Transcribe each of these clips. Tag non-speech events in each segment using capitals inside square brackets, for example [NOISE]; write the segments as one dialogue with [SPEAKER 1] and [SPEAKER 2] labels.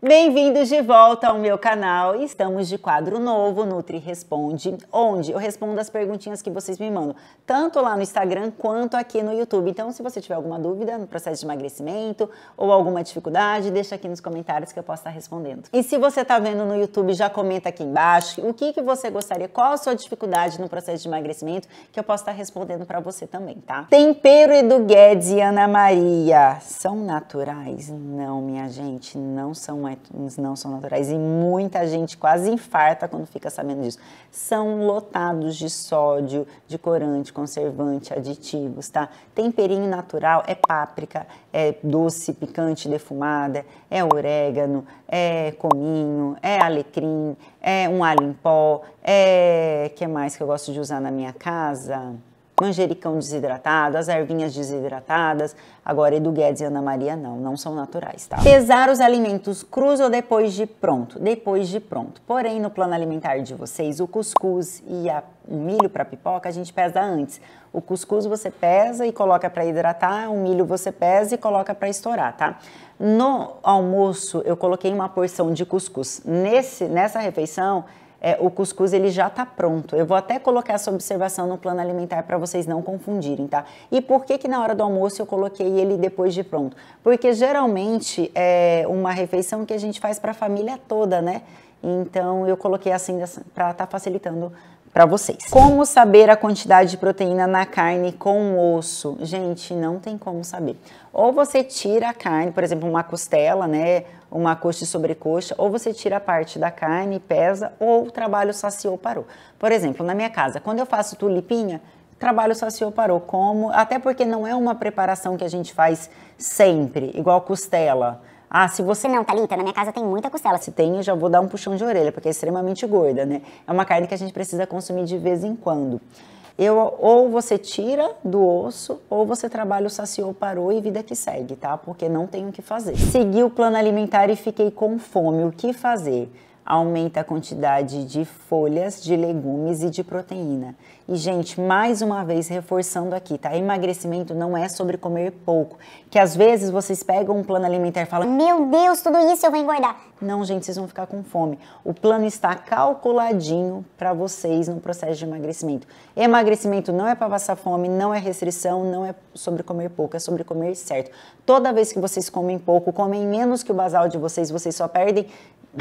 [SPEAKER 1] Bem-vindos de volta ao meu canal. Estamos de quadro novo, Nutri Responde, onde eu respondo as perguntinhas que vocês me mandam, tanto lá no Instagram quanto aqui no YouTube. Então, se você tiver alguma dúvida no processo de emagrecimento ou alguma dificuldade, deixa aqui nos comentários que eu posso estar respondendo. E se você está vendo no YouTube, já comenta aqui embaixo o que, que você gostaria, qual a sua dificuldade no processo de emagrecimento, que eu posso estar respondendo para você também, tá? Tempero Edu Guedes e Ana Maria são naturais? Não, minha gente, não são não, é, não são naturais. E muita gente quase infarta quando fica sabendo disso. São lotados de sódio, de corante, conservante, aditivos, tá? Temperinho natural é páprica, é doce, picante, defumada, é orégano, é cominho, é alecrim, é um alho em pó, é... que mais que eu gosto de usar na minha casa? manjericão desidratado, as ervinhas desidratadas. Agora, Edu Guedes e Ana Maria não, não são naturais, tá? Pesar os alimentos crus ou depois de pronto? Depois de pronto. Porém, no plano alimentar de vocês, o cuscuz e a o milho para pipoca a gente pesa antes. O cuscuz você pesa e coloca para hidratar, o milho você pesa e coloca para estourar, tá? No almoço eu coloquei uma porção de cuscuz. Nesse, nessa refeição é, o cuscuz ele já está pronto. Eu vou até colocar essa observação no plano alimentar para vocês não confundirem, tá? E por que que na hora do almoço eu coloquei ele depois de pronto? Porque geralmente é uma refeição que a gente faz para a família toda, né? Então eu coloquei assim para estar tá facilitando para vocês. Como saber a quantidade de proteína na carne com osso? Gente, não tem como saber. Ou você tira a carne, por exemplo, uma costela, né, uma coxa e sobrecoxa, ou você tira a parte da carne, e pesa, ou o trabalho saciou, parou. Por exemplo, na minha casa, quando eu faço tulipinha, trabalho saciou, parou. Como? Até porque não é uma preparação que a gente faz sempre, igual costela. Ah, se você não, Thalita, tá na minha casa tem muita costela. Se tem, eu já vou dar um puxão de orelha, porque é extremamente gorda, né? É uma carne que a gente precisa consumir de vez em quando. Eu, ou você tira do osso, ou você trabalha o saciou, parou e vida que segue, tá? Porque não tem o que fazer. Segui o plano alimentar e fiquei com fome. O que fazer? aumenta a quantidade de folhas, de legumes e de proteína. E, gente, mais uma vez reforçando aqui, tá? Emagrecimento não é sobre comer pouco. Que às vezes vocês pegam um plano alimentar e falam: Meu Deus, tudo isso eu vou engordar. Não, gente, vocês vão ficar com fome. O plano está calculadinho para vocês no processo de emagrecimento. Emagrecimento não é para passar fome, não é restrição, não é sobre comer pouco, é sobre comer certo. Toda vez que vocês comem pouco, comem menos que o basal de vocês, vocês só perdem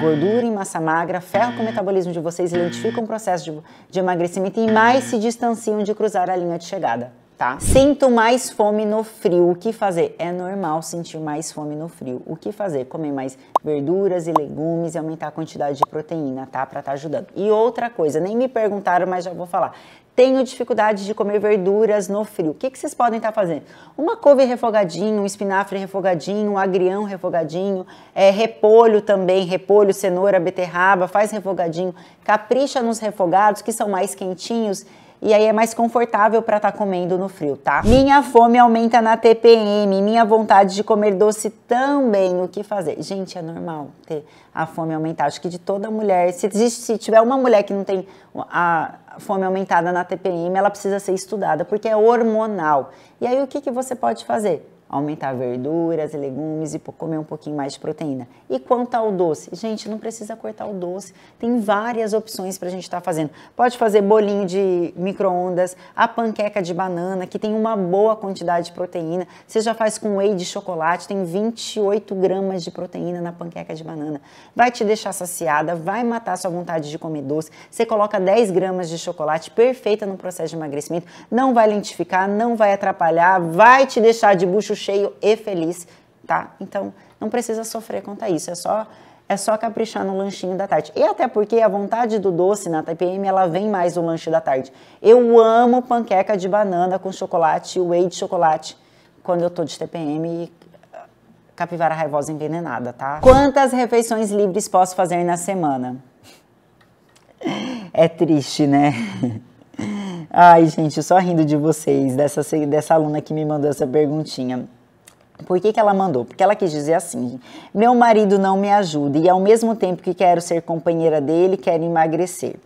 [SPEAKER 1] gordura e massa magra, ferro com o metabolismo de vocês identifica um processo de, de emagrecimento e mais se distanciam de cruzar a linha de chegada. Tá? Sinto mais fome no frio. O que fazer? É normal sentir mais fome no frio. O que fazer? Comer mais verduras e legumes e aumentar a quantidade de proteína, tá? Para estar tá ajudando. E outra coisa, nem me perguntaram, mas já vou falar tenho dificuldade de comer verduras no frio. O que, que vocês podem estar tá fazendo? Uma couve refogadinho, um espinafre refogadinho, um agrião refogadinho, é, repolho também, repolho, cenoura, beterraba, faz refogadinho. Capricha nos refogados, que são mais quentinhos e aí é mais confortável para estar tá comendo no frio, tá? Minha fome aumenta na TPM, minha vontade de comer doce também. O que fazer? Gente, é normal ter a fome aumentar. Acho que de toda mulher, se, se tiver uma mulher que não tem a fome aumentada na TPM, ela precisa ser estudada, porque é hormonal. E aí o que, que você pode fazer? aumentar verduras e legumes e comer um pouquinho mais de proteína. E quanto ao doce? Gente, não precisa cortar o doce. Tem várias opções para a gente estar tá fazendo. Pode fazer bolinho de micro-ondas, a panqueca de banana, que tem uma boa quantidade de proteína. Você já faz com whey de chocolate, tem 28 gramas de proteína na panqueca de banana. Vai te deixar saciada, vai matar sua vontade de comer doce. Você coloca 10 gramas de chocolate, perfeita no processo de emagrecimento. Não vai lentificar, não vai atrapalhar, vai te deixar de bucho cheio e feliz, tá? Então, não precisa sofrer quanto a isso, é só é só caprichar no lanchinho da tarde. E até porque a vontade do doce na TPM, ela vem mais no lanche da tarde. Eu amo panqueca de banana com chocolate, whey de chocolate, quando eu tô de TPM e ah, capivara raivosa envenenada, tá? Quantas refeições livres posso fazer na semana? [LAUGHS] É triste, né? [LAUGHS] Ai, gente, só rindo de vocês, dessa, dessa aluna que me mandou essa perguntinha. Por que, que ela mandou? Porque ela quis dizer assim: meu marido não me ajuda e ao mesmo tempo que quero ser companheira dele, quero emagrecer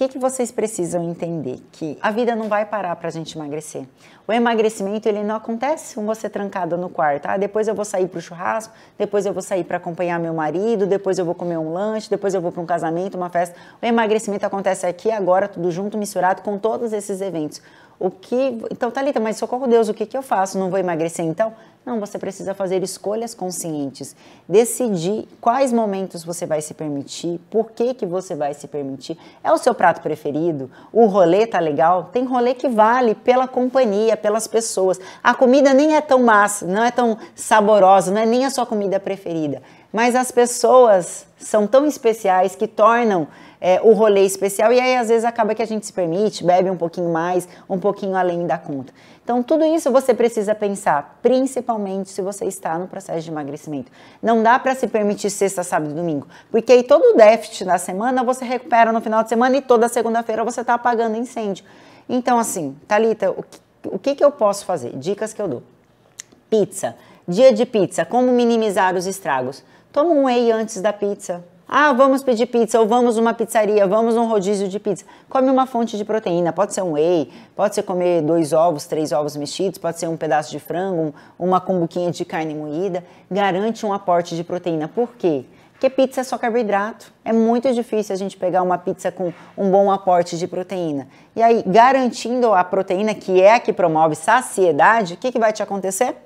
[SPEAKER 1] que, que vocês precisam entender? Que a vida não vai parar para a gente emagrecer. O emagrecimento ele não acontece com você trancada no quarto. Ah, depois eu vou sair para o churrasco, depois eu vou sair para acompanhar meu marido, depois eu vou comer um lanche, depois eu vou para um casamento, uma festa. O emagrecimento acontece aqui, agora, tudo junto, misturado com todos esses eventos. O que. Então, Thalita, mas socorro Deus, o que, que eu faço? Não vou emagrecer então? Não, você precisa fazer escolhas conscientes. Decidir quais momentos você vai se permitir, por que, que você vai se permitir. É o seu prato preferido? O rolê tá legal? Tem rolê que vale pela companhia, pelas pessoas. A comida nem é tão massa, não é tão saborosa, não é nem a sua comida preferida. Mas as pessoas são tão especiais que tornam é, o rolê especial. E aí, às vezes, acaba que a gente se permite, bebe um pouquinho mais, um pouquinho além da conta. Então, tudo isso você precisa pensar, principalmente se você está no processo de emagrecimento. Não dá para se permitir sexta, sábado e domingo, porque aí todo o déficit da semana você recupera no final de semana e toda segunda-feira você está apagando incêndio. Então, assim, Thalita, o que, o que, que eu posso fazer? Dicas que eu dou. Pizza. Dia de pizza, como minimizar os estragos? Toma um whey antes da pizza ah, vamos pedir pizza, ou vamos numa pizzaria, vamos num rodízio de pizza. Come uma fonte de proteína, pode ser um whey, pode ser comer dois ovos, três ovos mexidos, pode ser um pedaço de frango, uma cumbuquinha de carne moída. Garante um aporte de proteína. Por quê? Porque pizza é só carboidrato. É muito difícil a gente pegar uma pizza com um bom aporte de proteína. E aí, garantindo a proteína, que é a que promove saciedade, o que, que vai te acontecer?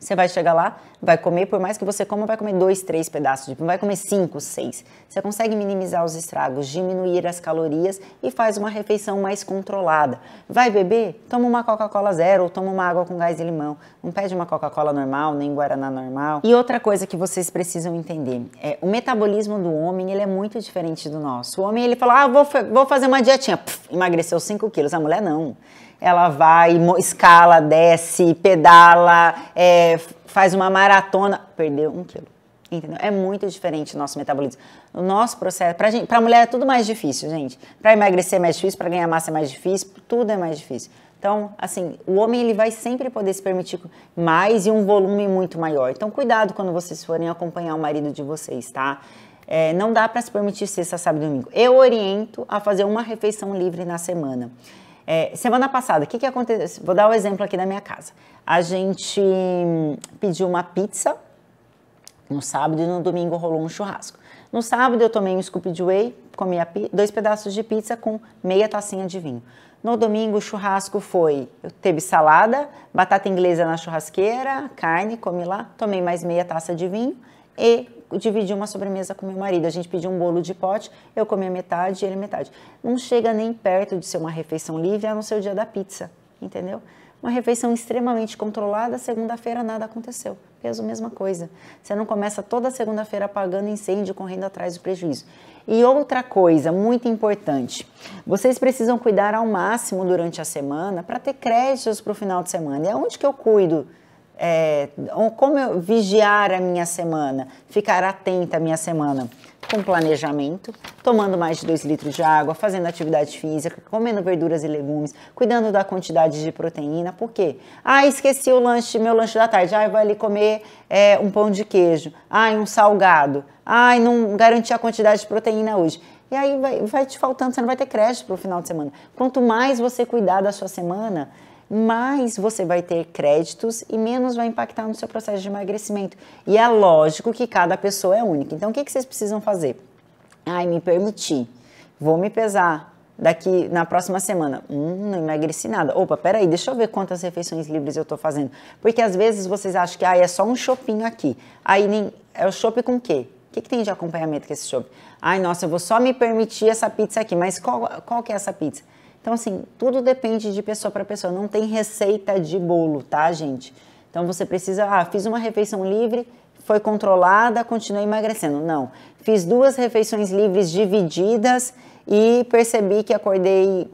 [SPEAKER 1] Você vai chegar lá, vai comer, por mais que você coma, vai comer dois, três pedaços, não vai comer cinco, seis. Você consegue minimizar os estragos, diminuir as calorias e faz uma refeição mais controlada. Vai beber? Toma uma Coca-Cola zero ou toma uma água com gás e limão. Não pede uma Coca-Cola normal, nem Guaraná normal. E outra coisa que vocês precisam entender é o metabolismo do homem, ele é muito diferente do nosso. O homem, ele fala, ah, vou, vou fazer uma dietinha, Puf, emagreceu cinco quilos. A mulher, não ela vai, escala, desce, pedala, é, faz uma maratona, perdeu um quilo. Entendeu? É muito diferente o nosso metabolismo. O nosso processo, para a mulher é tudo mais difícil, gente. Para emagrecer é mais difícil, para ganhar massa é mais difícil, tudo é mais difícil. Então, assim, o homem ele vai sempre poder se permitir mais e um volume muito maior. Então, cuidado quando vocês forem acompanhar o marido de vocês, tá? É, não dá para se permitir sexta, sábado e domingo. Eu oriento a fazer uma refeição livre na semana. É, semana passada, o que, que aconteceu? Vou dar o um exemplo aqui da minha casa. A gente hum, pediu uma pizza no sábado e no domingo rolou um churrasco. No sábado eu tomei um scoop de whey, comi dois pedaços de pizza com meia tacinha de vinho. No domingo o churrasco foi, teve salada, batata inglesa na churrasqueira, carne, comi lá, tomei mais meia taça de vinho e dividi uma sobremesa com meu marido. A gente pediu um bolo de pote, eu comia metade e ele metade. Não chega nem perto de ser uma refeição livre, a não ser o dia da pizza, entendeu? Uma refeição extremamente controlada, segunda-feira nada aconteceu. Peso, mesma coisa. Você não começa toda segunda-feira apagando incêndio, correndo atrás do prejuízo. E outra coisa muito importante: vocês precisam cuidar ao máximo durante a semana para ter créditos para o final de semana. E é aonde que eu cuido? É, como eu vigiar a minha semana, ficar atenta à minha semana com planejamento, tomando mais de 2 litros de água, fazendo atividade física, comendo verduras e legumes, cuidando da quantidade de proteína. Por quê? Ah, esqueci o lanche, meu lanche da tarde. Ah, eu vou ali comer é, um pão de queijo. Ah, um salgado. Ah, não garanti a quantidade de proteína hoje. E aí vai, vai te faltando, você não vai ter crédito para o final de semana. Quanto mais você cuidar da sua semana, mais você vai ter créditos e menos vai impactar no seu processo de emagrecimento. E é lógico que cada pessoa é única. Então, o que, que vocês precisam fazer? Ai, me permitir. Vou me pesar daqui na próxima semana. Hum, não emagreci nada. Opa, peraí, deixa eu ver quantas refeições livres eu tô fazendo. Porque às vezes vocês acham que ah, é só um shopping aqui. Aí nem. É o chopp com o quê? O que, que, tem de acompanhamento com esse chopp? Ai, nossa, eu vou só me permitir essa pizza aqui. Mas qual, qual que é essa pizza? Então, assim, tudo depende de pessoa para pessoa. Não tem receita de bolo, tá, gente? Então, você precisa. Ah, fiz uma refeição livre, foi controlada, continuei emagrecendo. Não. Fiz duas refeições livres divididas e percebi que acordei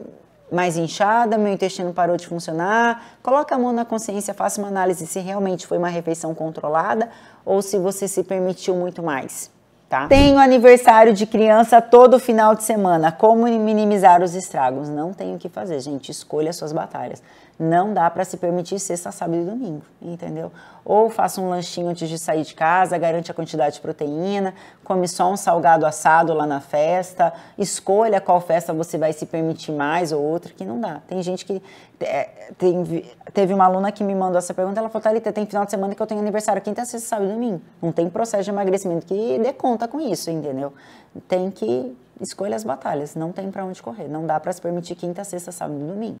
[SPEAKER 1] mais inchada, meu intestino parou de funcionar. Coloque a mão na consciência, faça uma análise se realmente foi uma refeição controlada ou se você se permitiu muito mais. Tá? Tenho aniversário de criança todo final de semana. Como minimizar os estragos? Não tenho o que fazer, gente. Escolha suas batalhas. Não dá para se permitir sexta, sábado e domingo, entendeu? Ou faça um lanchinho antes de sair de casa, garante a quantidade de proteína, come só um salgado assado lá na festa, escolha qual festa você vai se permitir mais ou outra, que não dá. Tem gente que. É, tem, teve uma aluna que me mandou essa pergunta, ela falou: Thalita, tem final de semana que eu tenho aniversário, quinta, sexta, sábado e domingo. Não tem processo de emagrecimento que dê conta com isso, entendeu? Tem que escolher as batalhas, não tem para onde correr, não dá para se permitir quinta, sexta, sábado e domingo.